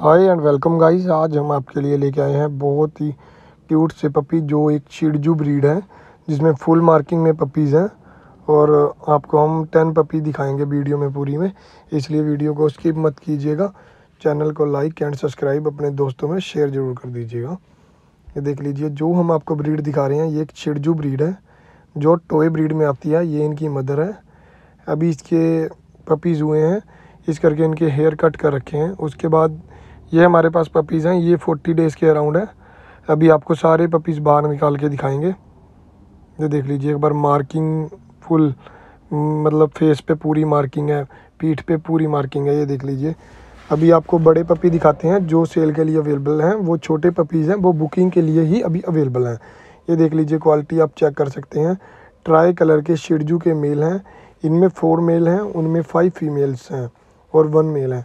hi and welcome guys आज हम आपके लिए लेके आए हैं बहुत ही क्यूट से पपी जो एक शिडजू ब्रीड है जिसमें फुल मार्किंग में पपीज़ हैं और आपको हम टेन पपी दिखाएंगे वीडियो में पूरी में इसलिए वीडियो को स्किप मत कीजिएगा चैनल को लाइक एंड सब्सक्राइब अपने दोस्तों में शेयर ज़रूर कर दीजिएगा ये देख लीजिए जो हम आपको ब्रीड दिखा रहे हैं ये एक शिडजू ब्रीड है जो टोए ब्रीड में आती है ये इनकी मदर है अभी इसके पपीज़ हुए हैं इस करके इनके हेयर कट कर रखे हैं उसके बाद ये हमारे पास पपीज़ हैं ये फोर्टी डेज़ के अराउंड है अभी आपको सारे पपीज़ बाहर निकाल के दिखाएंगे ये देख लीजिए एक बार मार्किंग फुल मतलब फेस पे पूरी मार्किंग है पीठ पे पूरी मार्किंग है ये देख लीजिए अभी आपको बड़े पपी दिखाते हैं जो सेल के लिए अवेलेबल हैं वो छोटे पपीज़ हैं वो बुकिंग के लिए ही अभी अवेलेबल हैं ये देख लीजिए क्वालिटी आप चेक कर सकते हैं ट्राई कलर के शिरजू के मेल हैं इनमें फ़ोर मेल हैं उनमें फ़ाइव फीमेल्स हैं और वन मेल है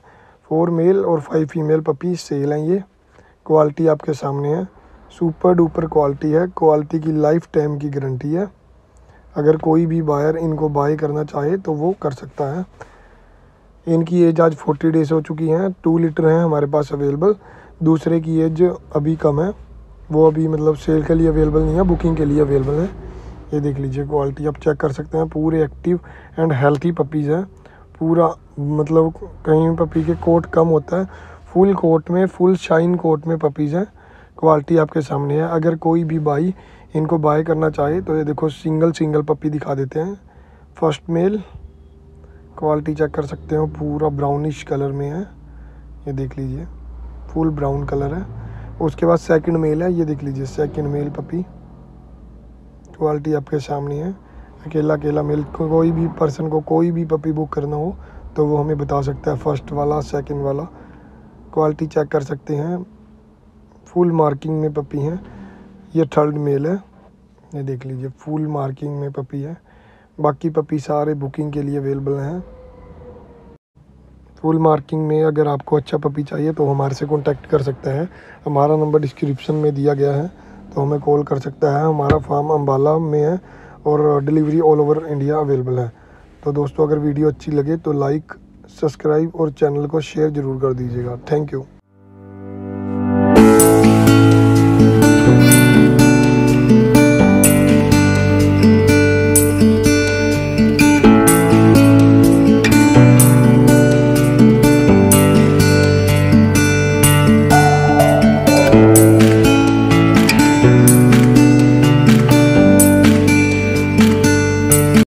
फोर मेल और फाइव फीमेल पपीज सेल हैं ये क्वालिटी आपके सामने है सुपर डुपर क्वालिटी है क्वालिटी की लाइफ टाइम की गारंटी है अगर कोई भी बायर इनको बाय करना चाहे तो वो कर सकता है इनकी एज आज फोर्टी डेज़ हो चुकी हैं टू लीटर हैं हमारे पास अवेलेबल दूसरे की एज अभी कम है वो अभी मतलब सेल के लिए अवेलेबल नहीं है बुकिंग के लिए अवेलेबल है ये देख लीजिए क्वालिटी आप चेक कर सकते हैं पूरे एक्टिव एंड हेल्थी पपीज़ हैं पूरा मतलब कहीं पपी के कोट कम होता है फुल कोट में फुल शाइन कोट में पपीज़ हैं क्वालिटी आपके सामने है अगर कोई भी भाई इनको बाय करना चाहे तो ये देखो सिंगल सिंगल पपी दिखा देते हैं फर्स्ट मेल क्वालिटी चेक कर सकते हो पूरा ब्राउनिश कलर में है ये देख लीजिए फुल ब्राउन कलर है उसके बाद सेकंड मेल है ये देख लीजिए सेकंड मेल पपी क्वालिटी आपके सामने है अकेला अकेला मेल को, कोई भी पर्सन को कोई भी पपी बुक करना हो तो वो हमें बता सकता है फर्स्ट वाला सेकंड वाला क्वालिटी चेक कर सकते हैं फुल मार्किंग में पपी हैं ये थर्ड मेल है ये देख लीजिए फुल मार्किंग में पपी है बाकी पपी सारे बुकिंग के लिए अवेलेबल हैं फुल मार्किंग में अगर आपको अच्छा पपी चाहिए तो हमारे से कॉन्टैक्ट कर सकते हैं हमारा नंबर डिस्क्रिप्शन में दिया गया है तो हमें कॉल कर सकता है हमारा फार्म अम्बाला में है और delivery all over India available है तो दोस्तों अगर वीडियो अच्छी लगे तो लाइक सब्सक्राइब और चैनल को शेयर ज़रूर कर दीजिएगा थैंक यू